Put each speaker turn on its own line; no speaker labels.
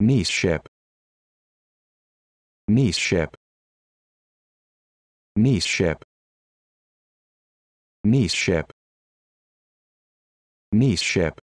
Nice ship. Nice ship. Nice ship. Nice ship. Nice ship.